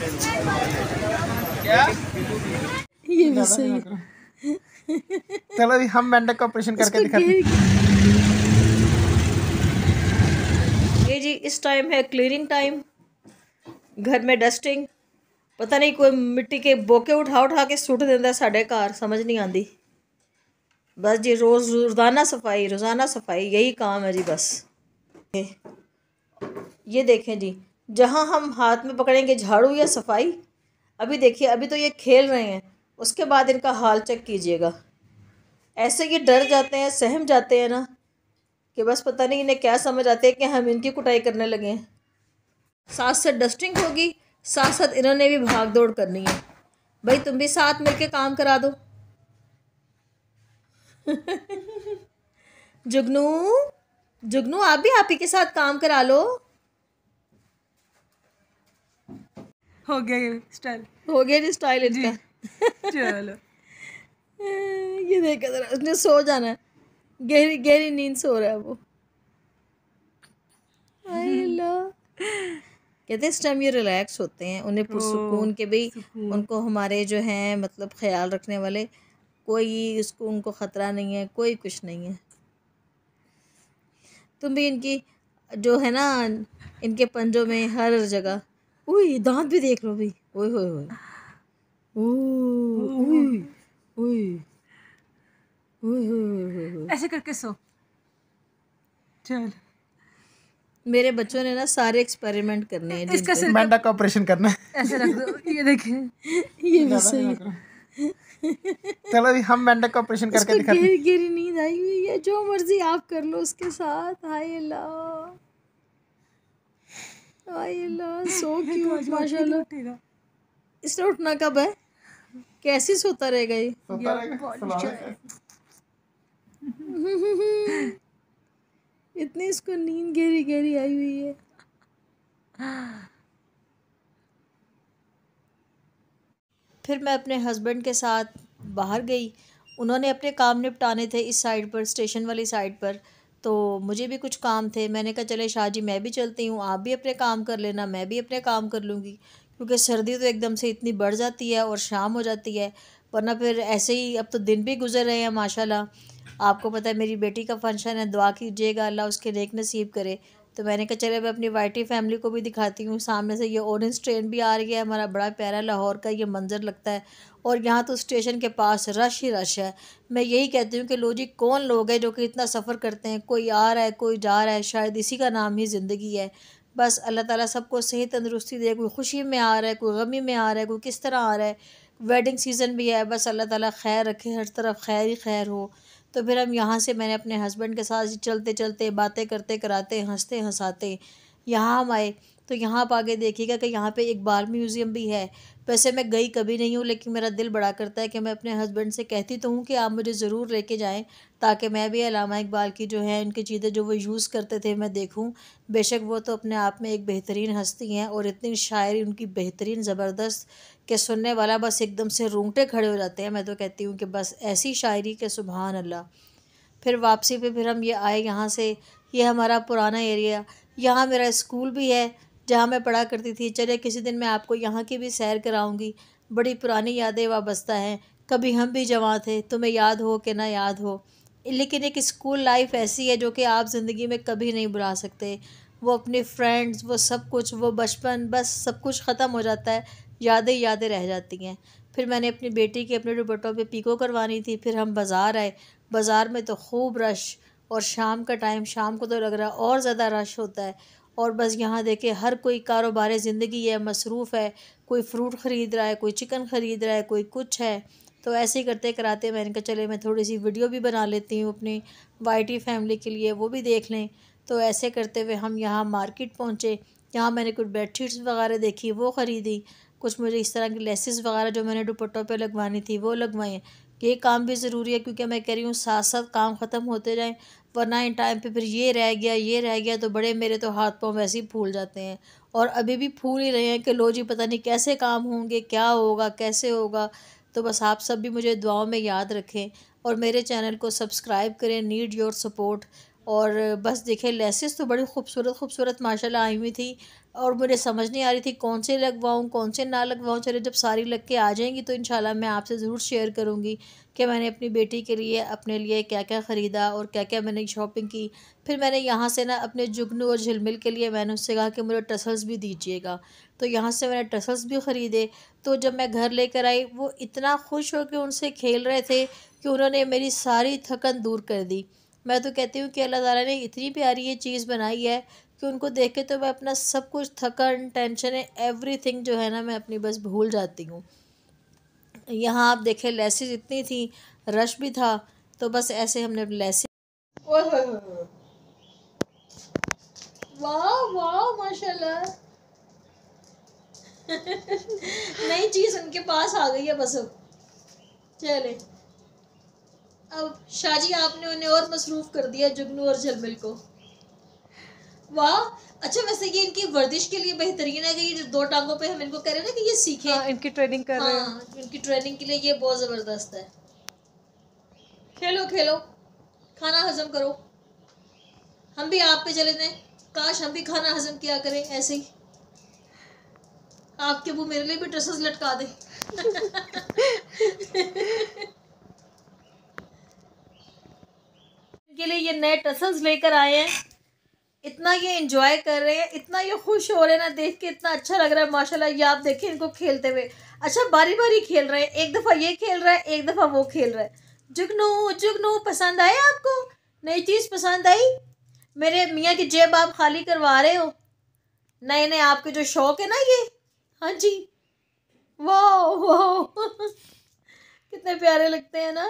ये भी सही चलो अभी हम मेंढक का ऑपरेशन करके दिखाते हैं ये जी इस टाइम है क्लीनिंग टाइम घर में डस्टिंग पता नहीं कोई मिट्टी के बोके उठा उठा के सुट देता साढ़े घर समझ नहीं आती बस जी रोज़ रोज़ाना सफाई रोज़ाना सफाई यही काम है जी बस ये देखें जी जहाँ हम हाथ में पकड़ेंगे झाड़ू या सफाई अभी देखिए अभी तो ये खेल रहे हैं उसके बाद इनका हाल चेक कीजिएगा ऐसे ये डर जाते हैं सहम जाते हैं ना कि बस पता नहीं इन्हें क्या समझ आते हैं कि हम इनकी कुटाई करने लगे हैं साथ साथ डस्टिंग होगी साथ साथ इन्होंने भी भाग दौड़ करनी है भाई तुम भी साथ मिलके काम करा दो जुगनू जुगनू आप भी आप ही के साथ काम करा लो हो गया ये स्टाइल हो गया जी स्टाइल इसका चलो ये देखा जरा उसने सो जाना गहरी गहरी नींद सो रहा है वो कहते हैं इस टाइम ये रिलैक्स होते हैं उन्हें पुरसकून के भी उनको हमारे जो हैं मतलब ख्याल रखने वाले कोई उसको उनको ख़तरा नहीं है कोई कुछ नहीं है तुम भी इनकी जो है ना इनके पंजों में हर जगह उई दांत भी देख लो भाई ओए होए होए उई उई ऐसे करके सो चल मेरे बच्चों ने ना सारे एक्सपेरिमेंट करने हैं इसका सिर मेंढक का ऑपरेशन करना है ऐसे रख दो ये देखिए ये भी सही है चलो अभी हम मेंढक का ऑपरेशन करके दिखाते हैं गिरी नींद आई हुई है जो मर्जी आप कर लो उसके साथ हाय अल्लाह तो इसने उठना कब है कैसी सोता रहेगा ये इतनी इसको नींद गहरी गहरी आई हुई है फिर मैं अपने हस्बैंड के साथ बाहर गई उन्होंने अपने काम निपटाने थे इस साइड पर स्टेशन वाली साइड पर तो मुझे भी कुछ काम थे मैंने कहा चले शाह जी मैं भी चलती हूँ आप भी अपने काम कर लेना मैं भी अपने काम कर लूँगी क्योंकि सर्दी तो एकदम से इतनी बढ़ जाती है और शाम हो जाती है वरना फिर ऐसे ही अब तो दिन भी गुजर रहे हैं माशाल्लाह आपको पता है मेरी बेटी का फंक्शन है दुआ कीजिएगा अल्लाह उसके नेक नसीब करे तो मैंने कहा चले मैं अपनी वाइटी फैमिली को भी दिखाती हूँ सामने से ये ऑरेंज ट्रेन भी आ रही है हमारा बड़ा प्यारा लाहौर का ये मंज़र लगता है और यहाँ तो स्टेशन के पास रश ही रश है मैं यही कहती हूँ कि लो जी कौन लोग हैं जो कि इतना सफ़र करते हैं कोई आ रहा है कोई जा रहा है शायद इसी का नाम ही ज़िंदगी है बस अल्लाह ताला सबको सही तंदरुस्ती दे कोई खुशी में आ रहा है कोई गमी में आ रहा है कोई किस तरह आ रहा है वेडिंग सीज़न भी है बस अल्लाह ताला खैर रखे हर तरफ खैर ही खैर हो तो फिर हम यहाँ से मैंने अपने हस्बैंड के साथ चलते चलते बातें करते कराते हंसते हंसाते यहाँ हम आए तो यहाँ आप आगे देखिएगा कि यहाँ पे एक बार म्यूज़ियम भी है वैसे मैं गई कभी नहीं हूँ लेकिन मेरा दिल बड़ा करता है कि मैं अपने हस्बैंड से कहती तो हूँ कि आप मुझे ज़रूर लेके जाएं ताकि मैं भी अलामा इकबाल की जो है उनकी चीज़ें जो वो यूज़ करते थे मैं देखूँ बेशक वो तो अपने आप में एक बेहतरीन हस्ती हैं और इतनी शायरी उनकी बेहतरीन ज़बरदस्त के सुनने वाला बस एकदम से रोंगटे खड़े हो जाते हैं मैं तो कहती हूँ कि बस ऐसी शायरी के सुबहान अल्लाह फिर वापसी पर फिर हम ये आए यहाँ से ये हमारा पुराना एरिया यहाँ मेरा स्कूल भी है जहाँ मैं पढ़ा करती थी चले किसी दिन मैं आपको यहाँ की भी सैर कराऊँगी बड़ी पुरानी यादें वाबस्ता हैं कभी हम भी जवान थे तुम्हें याद हो कि ना याद हो लेकिन एक स्कूल लाइफ ऐसी है जो कि आप ज़िंदगी में कभी नहीं बुला सकते वो अपने फ्रेंड्स वो सब कुछ वो बचपन बस सब कुछ ख़त्म हो जाता है यादें यादें रह जाती हैं फिर मैंने अपनी बेटी की अपने दुपट्टों पे पीको करवानी थी फिर हम बाज़ार आए बाज़ार में तो खूब रश और शाम का टाइम शाम को तो लग रहा और ज़्यादा रश होता है और बस यहाँ देखे हर कोई कारोबार ज़िंदगी है मसरूफ़ है कोई फ्रूट ख़रीद रहा है कोई चिकन ख़रीद रहा है कोई कुछ है तो ऐसे ही करते कराते मैंने कहा चले मैं थोड़ी सी वीडियो भी बना लेती हूँ अपनी वाइटी फैमिली के लिए वो भी देख लें तो ऐसे करते हुए हम यहाँ मार्केट पहुँचे यहाँ मैंने कुछ बेड वगैरह देखी वो ख़रीदी कुछ मुझे इस तरह की लेसिस वगैरह जो मैंने दुपट्टों पे लगवानी थी वो लगवाई ये काम भी ज़रूरी है क्योंकि मैं कह रही हूँ साथ साथ काम ख़त्म होते जाएँ वरना इन टाइम पे फिर ये रह गया ये रह गया तो बड़े मेरे तो हाथ पाँव वैसे ही फूल जाते हैं और अभी भी फूल ही रहे हैं कि लो जी पता नहीं कैसे काम होंगे क्या होगा कैसे होगा तो बस आप सब भी मुझे दुआओं में याद रखें और मेरे चैनल को सब्सक्राइब करें नीड योर सपोर्ट और बस देखे लेसेस तो बड़ी खूबसूरत खूबसूरत माशाल्लाह आई हुई थी और मुझे समझ नहीं आ रही थी कौन से लगवाऊँ कौन से ना लगवाऊँ चले जब सारी लग के आ जाएंगी तो इन मैं आपसे ज़रूर शेयर करूँगी कि मैंने अपनी बेटी के लिए अपने लिए क्या क्या ख़रीदा और क्या क्या मैंने शॉपिंग की फिर मैंने यहाँ से ना अपने जुगनू और झिलमिल के लिए मैंने उससे कहा कि मुझे टसल्स भी दीजिएगा तो यहाँ से मैंने टसल्स भी ख़रीदे तो जब मैं घर लेकर आई वो इतना खुश होकर उनसे खेल रहे थे कि उन्होंने मेरी सारी थकन दूर कर दी मैं तो कहती हूँ कि अल्लाह ताला ने इतनी प्यारी ये चीज़ बनाई है कि उनको देख के तो मैं अपना सब कुछ थकन टेंशन है थिंग जो है ना मैं अपनी बस भूल जाती हूँ यहाँ आप देखें लेसेज इतनी थी रश भी था तो बस ऐसे हमने लेसेज वाह वाह माशाल्लाह नई चीज़ उनके पास आ गई है बस अब चले अब शाहजी आपने उन्हें और मसरूफ़ कर दिया जुगनू और झलमिल को वाह अच्छा वैसे ये इनकी वर्जिश के लिए बेहतरीन है कि ये दो टांगों पे हम इनको कह रहे हैं ना कि ये सीखे हाँ, इनकी ट्रेनिंग कर रहे हैं हाँ, इनकी ट्रेनिंग के लिए ये बहुत ज़बरदस्त है खेलो खेलो खाना हजम करो हम भी आप पे चले दें काश हम भी खाना हजम किया करें ऐसे ही आपके वो मेरे लिए भी ड्रेसेस लटका दे उनके लिए ये नए टसल्स लेकर आए हैं इतना ये इंजॉय कर रहे हैं इतना ये खुश हो रहे हैं ना देख के इतना अच्छा लग रहा है माशाल्लाह ये आप देखें इनको खेलते हुए अच्छा बारी बारी खेल रहे हैं एक दफ़ा ये खेल रहा है एक दफ़ा वो खेल रहा है जुगनू जुगनू पसंद आए आपको नई चीज़ पसंद आई मेरे मियाँ की जेब आप खाली करवा रहे हो नए नए आपके जो शौक है ना ये हाँ जी वाह वाह कितने प्यारे लगते हैं ना